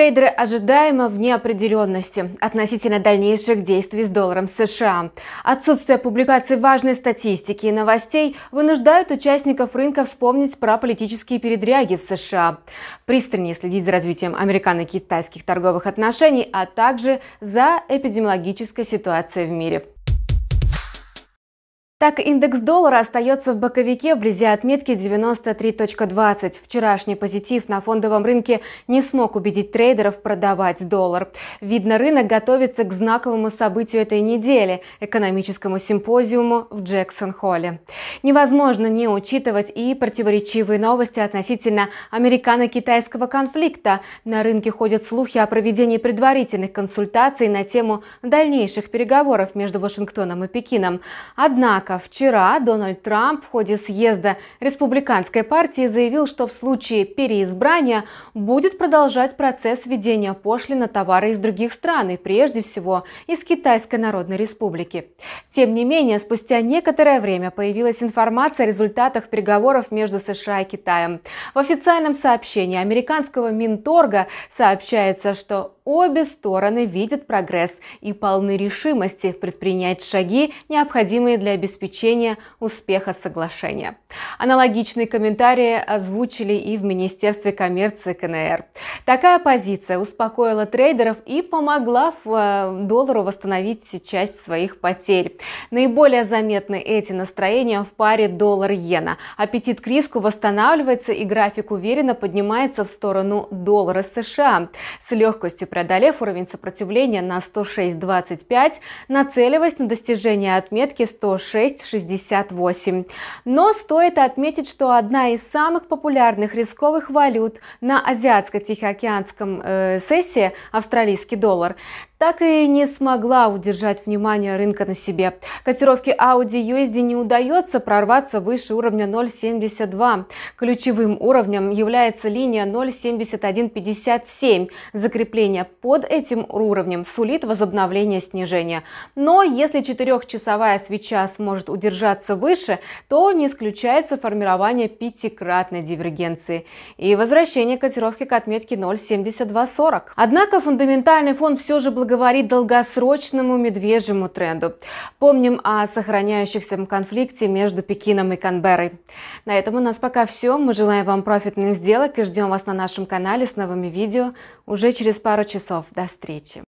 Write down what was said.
Трейдеры ожидаемо в неопределенности относительно дальнейших действий с долларом США. Отсутствие публикации важной статистики и новостей вынуждают участников рынка вспомнить про политические передряги в США, пристальнее следить за развитием американо-китайских торговых отношений, а также за эпидемиологической ситуацией в мире. Так, индекс доллара остается в боковике вблизи отметки 93.20. Вчерашний позитив на фондовом рынке не смог убедить трейдеров продавать доллар. Видно, рынок готовится к знаковому событию этой недели – экономическому симпозиуму в Джексон-Холле. Невозможно не учитывать и противоречивые новости относительно американо-китайского конфликта. На рынке ходят слухи о проведении предварительных консультаций на тему дальнейших переговоров между Вашингтоном и Пекином. Однако, Однако вчера Дональд Трамп в ходе съезда республиканской партии заявил, что в случае переизбрания будет продолжать процесс введения пошлин на товары из других стран и прежде всего из Китайской Народной Республики. Тем не менее, спустя некоторое время появилась информация о результатах переговоров между США и Китаем. В официальном сообщении американского Минторга сообщается, что обе стороны видят прогресс и полны решимости предпринять шаги, необходимые для обеспечения обеспечения успеха соглашения. Аналогичные комментарии озвучили и в Министерстве коммерции КНР. Такая позиция успокоила трейдеров и помогла э, доллару восстановить часть своих потерь. Наиболее заметны эти настроения в паре доллар-иена. Аппетит к риску восстанавливается и график уверенно поднимается в сторону доллара США, с легкостью преодолев уровень сопротивления на 106.25, нацеливаясь на достижение отметки 106 6,68. Но стоит отметить, что одна из самых популярных рисковых валют на азиатско-тихоокеанском э, сессии – австралийский доллар так и не смогла удержать внимание рынка на себе. Котировки Audi USD не удается прорваться выше уровня 0,72. Ключевым уровнем является линия 0,7157. Закрепление под этим уровнем сулит возобновление снижения. Но если четырехчасовая свеча сможет удержаться выше, то не исключается формирование пятикратной дивергенции и возвращение котировки к отметке 0,7240. Однако фундаментальный фон все же благодарен противоговорит долгосрочному медвежьему тренду. Помним о сохраняющихся конфликте между Пекином и Канберой. На этом у нас пока все. Мы желаем вам профитных сделок и ждем вас на нашем канале с новыми видео уже через пару часов. До встречи!